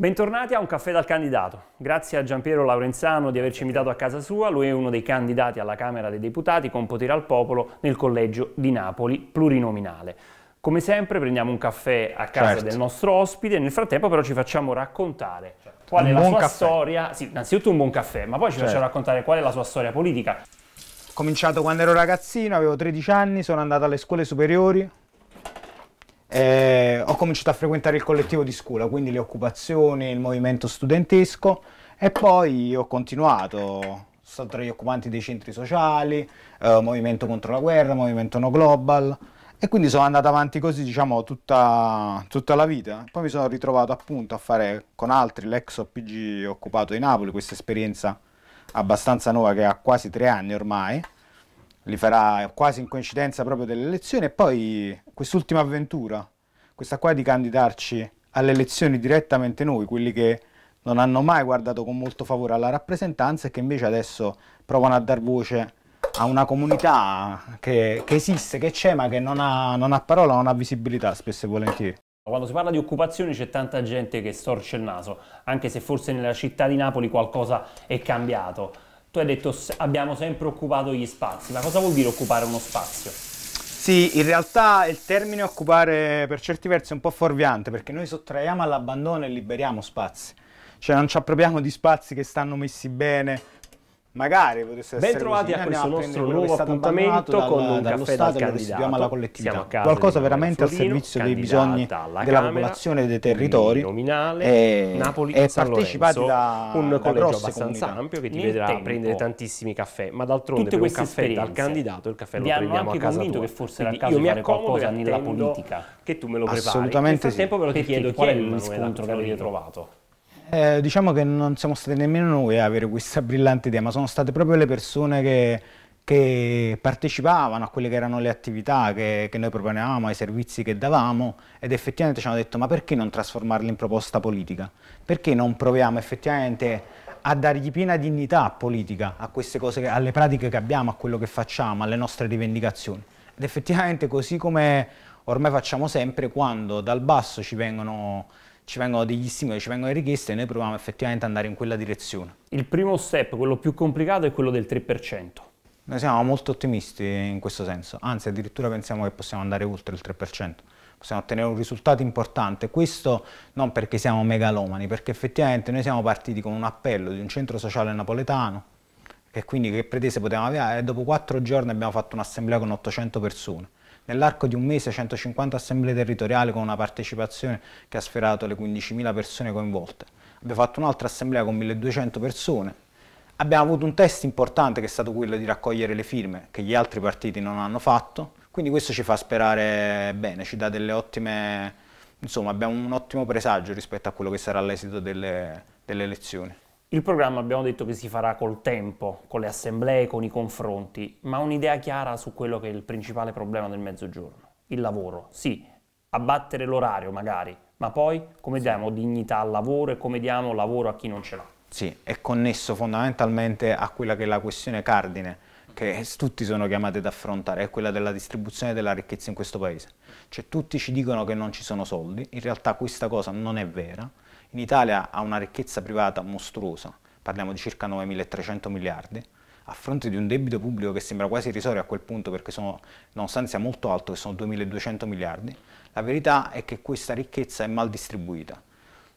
Bentornati a Un caffè dal candidato. Grazie a Giampiero Laurenzano di averci invitato a casa sua, lui è uno dei candidati alla Camera dei Deputati con potere al popolo nel collegio di Napoli plurinominale. Come sempre prendiamo un caffè a casa certo. del nostro ospite, nel frattempo però ci facciamo raccontare certo. qual è un la sua caffè. storia, sì, innanzitutto un buon caffè, ma poi ci certo. facciamo raccontare qual è la sua storia politica. Ho cominciato quando ero ragazzino, avevo 13 anni, sono andato alle scuole superiori, eh, ho cominciato a frequentare il collettivo di scuola, quindi le occupazioni, il movimento studentesco e poi ho continuato sono tra gli occupanti dei centri sociali, eh, movimento contro la guerra, movimento no global e quindi sono andato avanti così diciamo tutta, tutta la vita. Poi mi sono ritrovato appunto a fare con altri l'ex OPG occupato di Napoli, questa esperienza abbastanza nuova che ha quasi tre anni ormai li farà quasi in coincidenza proprio delle elezioni e poi quest'ultima avventura, questa qua di candidarci alle elezioni direttamente noi, quelli che non hanno mai guardato con molto favore alla rappresentanza e che invece adesso provano a dar voce a una comunità che, che esiste, che c'è, ma che non ha, non ha parola, non ha visibilità spesso e volentieri. Quando si parla di occupazione c'è tanta gente che storce il naso, anche se forse nella città di Napoli qualcosa è cambiato tu hai detto abbiamo sempre occupato gli spazi, ma cosa vuol dire occupare uno spazio? Sì, in realtà il termine occupare per certi versi è un po' fuorviante perché noi sottraiamo all'abbandono e liberiamo spazi, cioè non ci appropriamo di spazi che stanno messi bene Magari potesse ben essere Bentrovati a questo nostro nuovo appuntamento dal, con un caffè Stato dal candidato. alla collettività. Qualcosa veramente Florino, al servizio dei bisogni della popolazione e dei territori. e, Napoli, e San Lorenzo, da un da collegio abbastanza comunità. ampio che ti Nel vedrà tempo. prendere tantissimi caffè, ma d'altronde per un caffè dal candidato il caffè lo prendiamo a casa tua. che forse era il caso di nella politica. Che tu me lo prepari. Assolutamente Nel frattempo ve lo ti chiedo qual è lo scontro che avete trovato. Eh, diciamo che non siamo stati nemmeno noi a avere questa brillante idea, ma sono state proprio le persone che, che partecipavano a quelle che erano le attività che, che, noi proponevamo, ai servizi che davamo ed effettivamente ci hanno detto ma perché non trasformarli in proposta politica? Perché non proviamo effettivamente a dargli piena dignità politica a queste cose, alle pratiche che abbiamo, a quello che facciamo, alle nostre rivendicazioni? Ed effettivamente così come ormai facciamo sempre quando dal basso ci vengono ci vengono degli stimoli, ci vengono richieste e noi proviamo effettivamente ad andare in quella direzione. Il primo step, quello più complicato, è quello del 3%. Noi siamo molto ottimisti in questo senso, anzi addirittura pensiamo che possiamo andare oltre il 3%, possiamo ottenere un risultato importante, questo non perché siamo megalomani, perché effettivamente noi siamo partiti con un appello di un centro sociale napoletano, e quindi che pretese potevamo avere, e dopo quattro giorni abbiamo fatto un'assemblea con 800 persone Nell'arco di un mese 150 assemblee territoriali con una partecipazione che ha sferato le 15.000 persone coinvolte. Abbiamo fatto un'altra assemblea con 1.200 persone. Abbiamo avuto un test importante che è stato quello di raccogliere le firme che gli altri partiti non hanno fatto. Quindi questo ci fa sperare bene, ci dà delle ottime... Insomma, abbiamo un ottimo presagio rispetto a quello che sarà l'esito delle, delle elezioni. Il programma abbiamo detto che si farà col tempo, con le assemblee, con i confronti, ma un'idea chiara su quello che è il principale problema del mezzogiorno, il lavoro. Sì, abbattere l'orario magari, ma poi come diamo dignità al lavoro e come diamo lavoro a chi non ce l'ha. Sì, è connesso fondamentalmente a quella che è la questione cardine che tutti sono chiamati ad affrontare, è quella della distribuzione della ricchezza in questo paese. Cioè tutti ci dicono che non ci sono soldi, in realtà questa cosa non è vera, in Italia ha una ricchezza privata mostruosa, parliamo di circa 9.300 miliardi, a fronte di un debito pubblico che sembra quasi irrisorio a quel punto perché sono, nonostante sia molto alto, che sono 2.200 miliardi, la verità è che questa ricchezza è mal distribuita.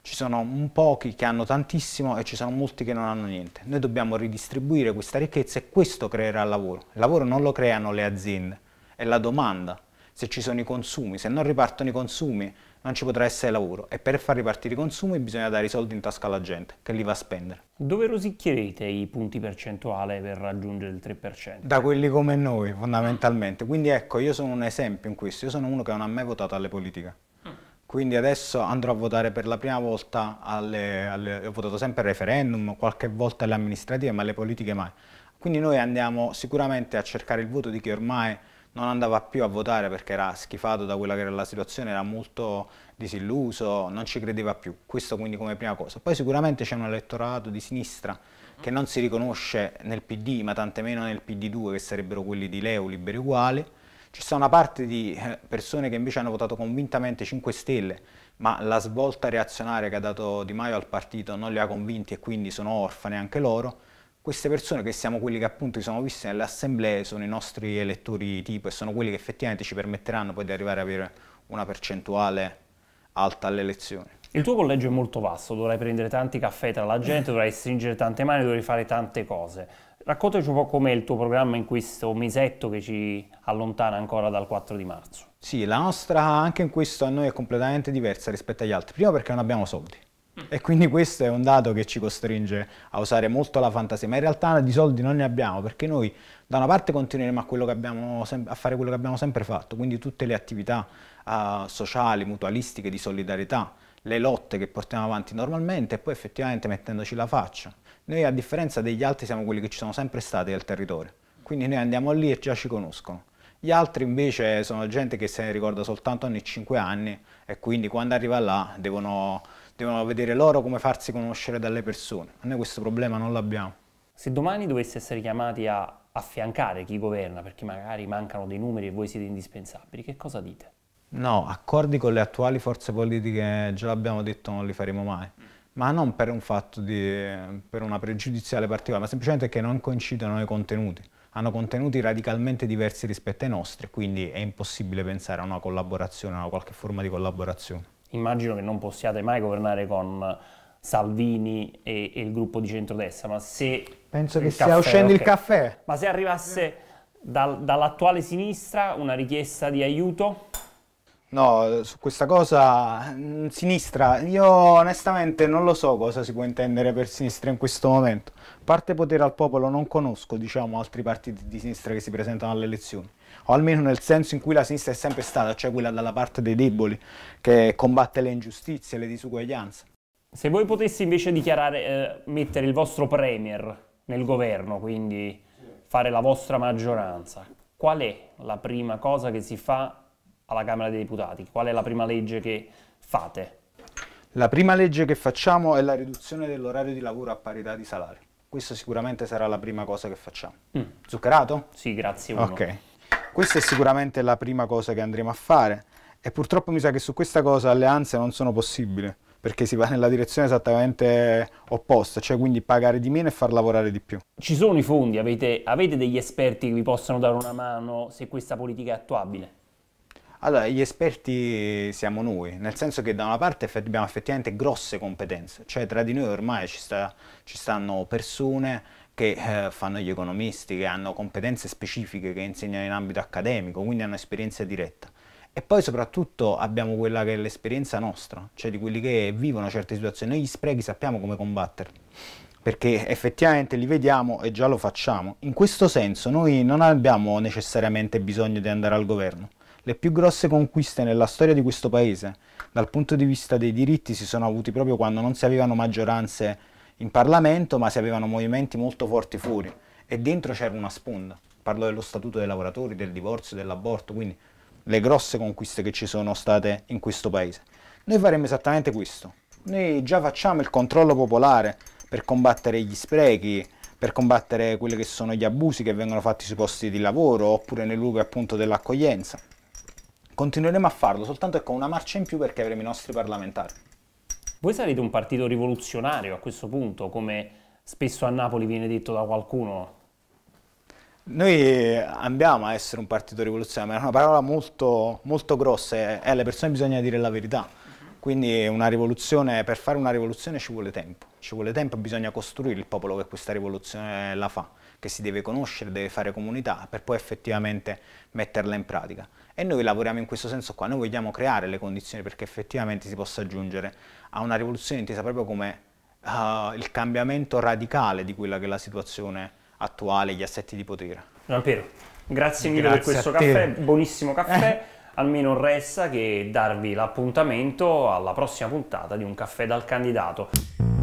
Ci sono pochi che hanno tantissimo e ci sono molti che non hanno niente. Noi dobbiamo ridistribuire questa ricchezza e questo creerà lavoro. Il lavoro non lo creano le aziende, è la domanda. Se ci sono i consumi, se non ripartono i consumi, non ci potrà essere lavoro e per far ripartire i consumi bisogna dare i soldi in tasca alla gente che li va a spendere. Dove rosicchierete i punti percentuali per raggiungere il 3%? Da quelli come noi fondamentalmente, quindi ecco io sono un esempio in questo, io sono uno che non ha mai votato alle politiche. Mm. Quindi adesso andrò a votare per la prima volta, alle, alle, ho votato sempre al referendum, qualche volta alle amministrative, ma alle politiche mai. Quindi noi andiamo sicuramente a cercare il voto di chi ormai non andava più a votare perché era schifato da quella che era la situazione, era molto disilluso, non ci credeva più, questo quindi come prima cosa. Poi sicuramente c'è un elettorato di sinistra che non si riconosce nel PD, ma tantomeno nel PD2, che sarebbero quelli di Leo, Liberi Uguali, ci sta una parte di eh, persone che invece hanno votato convintamente 5 Stelle, ma la svolta reazionaria che ha dato Di Maio al partito non li ha convinti e quindi sono orfani anche loro, queste persone che siamo quelli che appunto ci siamo visti nelle assemblee sono i nostri elettori tipo e sono quelli che effettivamente ci permetteranno poi di arrivare a avere una percentuale alta alle elezioni. Il tuo collegio è molto vasto, dovrai prendere tanti caffè tra la gente, dovrai stringere tante mani, dovrai fare tante cose. Raccontaci un po' com'è il tuo programma in questo mesetto che ci allontana ancora dal 4 di marzo. Sì, la nostra anche in questo a noi è completamente diversa rispetto agli altri, prima perché non abbiamo soldi. E quindi questo è un dato che ci costringe a usare molto la fantasia, ma in realtà di soldi non ne abbiamo perché noi da una parte continueremo a, abbiamo, a fare quello che abbiamo sempre fatto, quindi tutte le attività uh, sociali, mutualistiche, di solidarietà, le lotte che portiamo avanti normalmente e poi effettivamente mettendoci la faccia. Noi a differenza degli altri siamo quelli che ci sono sempre stati del territorio, quindi noi andiamo lì e già ci conoscono. Gli altri invece sono gente che se ne ricorda soltanto ogni 5 anni e quindi quando arriva là devono devono vedere loro come farsi conoscere dalle persone. A noi questo problema non l'abbiamo. Se domani dovesse essere chiamati a affiancare chi governa perché magari mancano dei numeri e voi siete indispensabili, che cosa dite? No, accordi con le attuali forze politiche, già l'abbiamo detto, non li faremo mai. Ma non per un fatto di, per una pregiudiziale particolare, ma semplicemente perché non coincidono nei contenuti. Hanno contenuti radicalmente diversi rispetto ai nostri, quindi è impossibile pensare a una collaborazione, a una qualche forma di collaborazione immagino che non possiate mai governare con Salvini e, e il gruppo di centrodestra, ma se... Penso che stia uscendo okay. il caffè. Ma se arrivasse dal, dall'attuale sinistra una richiesta di aiuto No, su questa cosa mm, sinistra, io onestamente non lo so cosa si può intendere per sinistra in questo momento. Parte potere al popolo non conosco, diciamo, altri partiti di sinistra che si presentano alle elezioni, o almeno nel senso in cui la sinistra è sempre stata, cioè quella dalla parte dei deboli, che combatte le ingiustizie, le disuguaglianze. Se voi potessi invece dichiarare, eh, mettere il vostro premier nel governo, quindi fare la vostra maggioranza, qual è la prima cosa che si fa alla Camera dei Deputati? Qual è la prima legge che fate? La prima legge che facciamo è la riduzione dell'orario di lavoro a parità di salario. Questa sicuramente sarà la prima cosa che facciamo. Mm. Zuccherato? Sì, grazie. Uno. Ok. Questa è sicuramente la prima cosa che andremo a fare e purtroppo mi sa che su questa cosa alleanze non sono possibili perché si va nella direzione esattamente opposta, cioè quindi pagare di meno e far lavorare di più. Ci sono i fondi, avete, avete degli esperti che vi possano dare una mano se questa politica è attuabile? Allora, gli esperti siamo noi, nel senso che da una parte abbiamo effettivamente grosse competenze, cioè tra di noi ormai ci, sta, ci stanno persone che eh, fanno gli economisti, che hanno competenze specifiche, che insegnano in ambito accademico, quindi hanno esperienza diretta. E poi soprattutto abbiamo quella che è l'esperienza nostra, cioè di quelli che vivono certe situazioni. Noi gli sprechi sappiamo come combatterli, perché effettivamente li vediamo e già lo facciamo. In questo senso noi non abbiamo necessariamente bisogno di andare al governo le più grosse conquiste nella storia di questo paese dal punto di vista dei diritti si sono avuti proprio quando non si avevano maggioranze in Parlamento, ma si avevano movimenti molto forti fuori e dentro c'era una sponda. Parlo dello statuto dei lavoratori, del divorzio, dell'aborto, quindi le grosse conquiste che ci sono state in questo paese. Noi faremo esattamente questo. Noi già facciamo il controllo popolare per combattere gli sprechi, per combattere quelli che sono gli abusi che vengono fatti sui posti di lavoro oppure nei luoghi appunto dell'accoglienza. Continueremo a farlo soltanto con una marcia in più perché avremo i nostri parlamentari. Voi sarete un partito rivoluzionario a questo punto, come spesso a Napoli viene detto da qualcuno? Noi andiamo a essere un partito rivoluzionario, ma è una parola molto, molto grossa e alle persone bisogna dire la verità. Quindi per fare una rivoluzione ci vuole tempo, ci vuole tempo e bisogna costruire il popolo che questa rivoluzione la fa che si deve conoscere, deve fare comunità per poi effettivamente metterla in pratica. E noi lavoriamo in questo senso qua, noi vogliamo creare le condizioni perché effettivamente si possa giungere a una rivoluzione intesa proprio come uh, il cambiamento radicale di quella che è la situazione attuale, gli assetti di potere. Giampiero, grazie mille grazie per questo caffè, buonissimo caffè. Eh almeno resta che darvi l'appuntamento alla prossima puntata di Un caffè dal candidato.